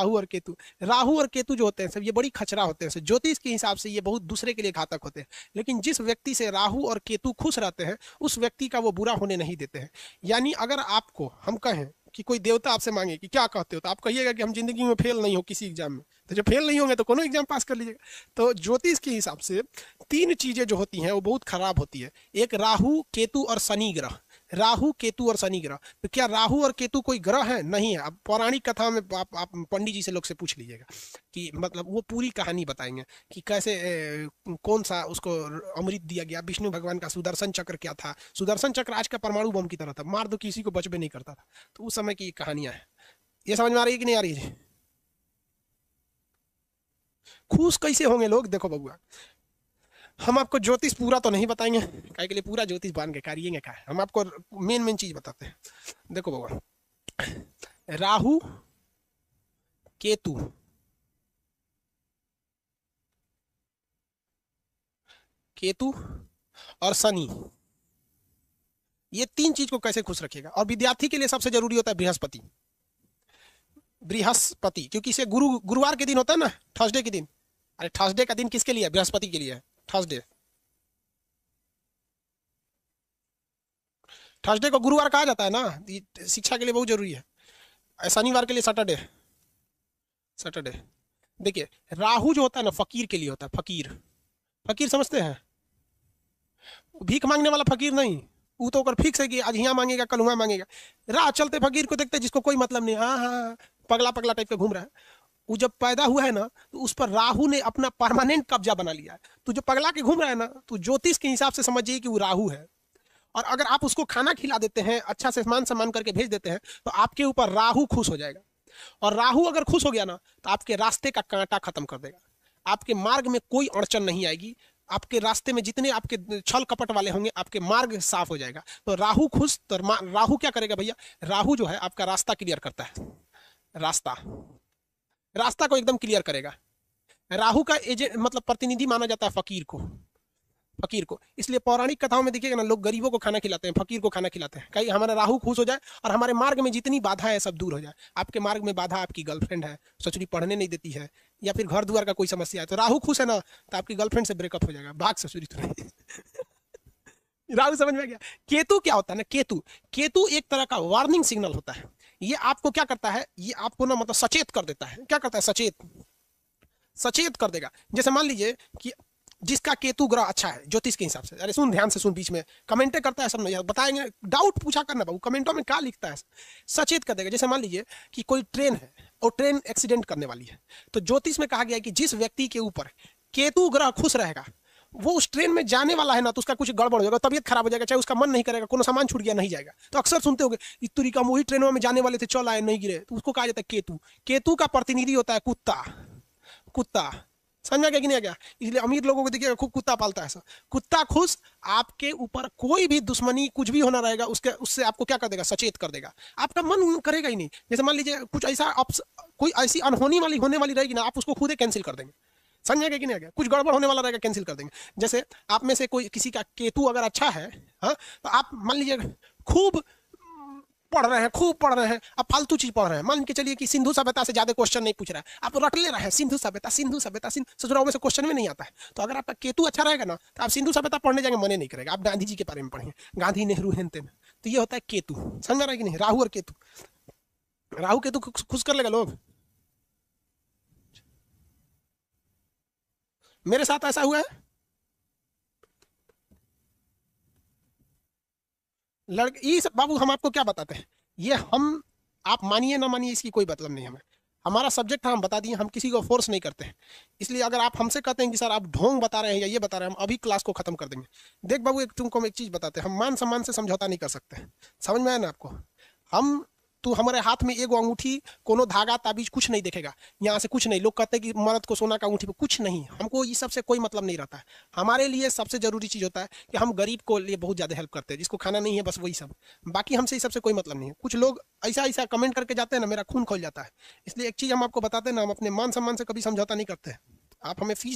राहु और केतु राहु और केतु जो होते हैं सर ये बड़ी खचरा होते हैं सर ज्योतिष के हिसाब से ये बहुत दूसरे के लिए घातक होते हैं लेकिन जिस व्यक्ति से राहु और केतु खुश रहते हैं उस व्यक्ति का वो बुरा होने नहीं देते हैं यानी अगर आपको हम कहें कि कोई देवता आपसे मांगे कि क्या कहते हो तो आप कहिएगा कि हम जिंदगी में फेल नहीं हो किसी एग्जाम में तो जब फेल नहीं होंगे तो कोई एग्जाम पास कर लीजिएगा तो ज्योतिष के हिसाब से तीन चीजें जो होती हैं वो बहुत खराब होती है एक राहु केतु और शनि ग्रह राहु केतु और शनि ग्रह तो क्या राहु और केतु कोई ग्रह है नहीं है अब पौराणिक कथा में आप आप पंडित जी से लोग से पूछ लीजिएगा कि मतलब वो पूरी कहानी बताएंगे कि कैसे ए, कौन सा उसको अमृत दिया गया विष्णु भगवान का सुदर्शन चक्र क्या था सुदर्शन चक्र आज का परमाणु बम की तरह था मार दो तो किसी को बचबे नहीं करता था तो उस समय की कहानियां हैं ये समझ में आ रही है कि नहीं आ रही है खुश कैसे होंगे लोग देखो बबुआ हम आपको ज्योतिष पूरा तो नहीं बताएंगे काय के लिए पूरा ज्योतिष बांध के करिएंगे का हम आपको मेन मेन चीज बताते हैं देखो भगवान राहु केतु केतु और शनि ये तीन चीज को कैसे खुश रखेगा और विद्यार्थी के लिए सबसे जरूरी होता है बृहस्पति बृहस्पति क्योंकि इसे गुरु गुरुवार के दिन होता है ना थर्सडे के दिन अरे थर्सडे का दिन किसके लिए बृहस्पति के लिए थर्सडे थर्सडे को गुरुवार कहा जाता है ना शिक्षा के लिए बहुत जरूरी है शनिवार के लिए सैटरडे सैटरडे देखिए राहु जो होता है ना फकीर के लिए होता है फकीर फकीर समझते हैं भीख मांगने वाला फकीर नहीं वो तो फिक्स है कि आज यहाँ मांगेगा कल वहाँ मांगेगा राह चलते फकीर को देखते जिसको कोई मतलब नहीं हाँ हाँ पगला पगला टाइप का घूम रहा है वो जब पैदा हुआ है ना तो उस पर राहु ने अपना परमानेंट कब्जा बना लिया है तो जो पगला के घूम रहा है ना तो ज्योतिष के हिसाब से समझिए कि वो राहु है और अगर आप उसको खाना खिला देते हैं अच्छा से मान सम्मान करके भेज देते हैं तो आपके ऊपर राहु खुश हो जाएगा और राहु अगर खुश हो गया ना तो आपके रास्ते का कांटा खत्म कर देगा आपके मार्ग में कोई अड़चन नहीं आएगी आपके रास्ते में जितने आपके छल कपट वाले होंगे आपके मार्ग साफ हो जाएगा तो राहु खुश तो राहु क्या करेगा भैया राहु जो है आपका रास्ता क्लियर करता है रास्ता रास्ता को एकदम क्लियर करेगा राहु का एजेंट मतलब प्रतिनिधि माना जाता है फकीर को फकीर को इसलिए पौराणिक कथाओं में देखिएगा ना लोग गरीबों को खाना खिलाते हैं फकीर को खाना खिलाते हैं कहीं हमारा राहु खुश हो जाए और हमारे मार्ग में जितनी बाधा है सब दूर हो जाए आपके मार्ग में बाधा आपकी गर्लफ्रेंड है सचुरी पढ़ने नहीं देती है या फिर घर द्वार का कोई समस्या है तो राहु खुश है ना तो आपकी गर्लफ्रेंड से ब्रेकअप हो जाएगा भाग ससुरी तुरंत राहु समझ में आ गया केतु क्या होता है ना केतु केतु एक तरह का वार्निंग सिग्नल होता है ये आपको क्या करता है ये आपको ना मतलब सचेत कर देता है क्या करता है सचेत सचेत कर देगा जैसे मान लीजिए कि जिसका केतु ग्रह अच्छा है ज्योतिष के हिसाब से अरे सुन ध्यान से सुन बीच में कमेंटे करता है सब नहीं बताएंगे डाउट पूछा करना बाबू कमेंटों में क्या लिखता है सचेत कर देगा जैसे मान लीजिए कि कोई ट्रेन है और ट्रेन एक्सीडेंट करने वाली है तो ज्योतिष में कहा गया है कि जिस व्यक्ति के ऊपर केतु ग्रह खुश रहेगा वो उस ट्रेन में जाने वाला है ना तो उसका कुछ गड़बड़ हो जाएगा तबियत खराब हो जाएगा चाहे उसका मन नहीं करेगा कोनो सामान छूट गया नहीं जाएगा तो अक्सर सुनते हो इतुरी का वही ट्रेन में जाने वाले थे चल आए नहीं गिरे तो उसको कहा जाता है केतु केतु का प्रतिनिधि होता है कुत्ता कुत्ता समझा गया कि नहीं आ गया इसलिए अमीर लोगों को देखिएगा खूब कुत्ता पालता है सर कुत्ता खुश आपके ऊपर कोई भी दुश्मनी कुछ भी होना रहेगा उसके उससे आपको क्या कर देगा सचेत कर देगा आपका मन करेगा ही नहीं जैसे मान लीजिए कुछ ऐसा आप कोई ऐसी अनहोनी वाली होने वाली रहेगी ना आप उसको खुद ही कैंसिल कर देंगे समझ कि नहीं गया कुछ गड़बड़ होने वाला रहेगा कैंसिल कर देंगे जैसे आप में से कोई किसी का केतु अगर अच्छा है हाँ तो आप मान लीजिए खूब पढ़ रहे हैं खूब पढ़ रहे हैं अब फालतू चीज पढ़ रहे हैं मान के चलिए कि सिंधु सभ्यता से ज्यादा क्वेश्चन नहीं पूछ रहा है आप रट ले रहे हैं सिंधु सभ्यता सिंधु सभ्यता सिंधु सजुराव में से क्वेश्चन में नहीं आता है तो अगर आपका केतु अच्छा रहेगा ना तो आप सिंधु सभ्यता पढ़ने जाएंगे मने नहीं करेगा आप गांधी जी के बारे में पढ़ेंगे गांधी नेहरू हेनते में तो ये होता है केतु समझ रहा है कि नहीं राहु और केतु राहु केतु खुश कर लेगा लोग मेरे साथ ऐसा हुआ है लड़के ये बाबू हम आपको क्या बताते हैं ये हम आप मानिए ना मानिए इसकी कोई मतलब नहीं हमें हमारा सब्जेक्ट था हम बता दिए हम किसी को फोर्स नहीं करते हैं इसलिए अगर आप हमसे कहते हैं कि सर आप ढोंग बता रहे हैं या ये बता रहे हैं हम अभी क्लास को खत्म कर देंगे देख बाबू एक तुमको हम एक चीज़ बताते हैं हम मान सम्मान से समझौता नहीं कर सकते समझ में आया ना आपको हम तो हमारे हाथ में एगो अंगूठी कोनो धागा ताबीज कुछ नहीं देखेगा यहाँ से कुछ नहीं लोग कहते हैं कि मर्द को सोना का अंगूठी पर कुछ नहीं हमको ये सबसे कोई मतलब नहीं रहता है हमारे लिए सबसे ज़रूरी चीज़ होता है कि हम गरीब को लिए बहुत ज़्यादा हेल्प करते हैं जिसको खाना नहीं है बस वही सब बाकी हमसे ये सबसे कोई मतलब नहीं है कुछ लोग ऐसा ऐसा कमेंट करके जाते हैं ना मेरा खून खोल जाता है इसलिए एक चीज़ हम आपको बताते हैं ना हम अपने मान सम्मान से कभी समझौता नहीं करते हैं आप हमें फीस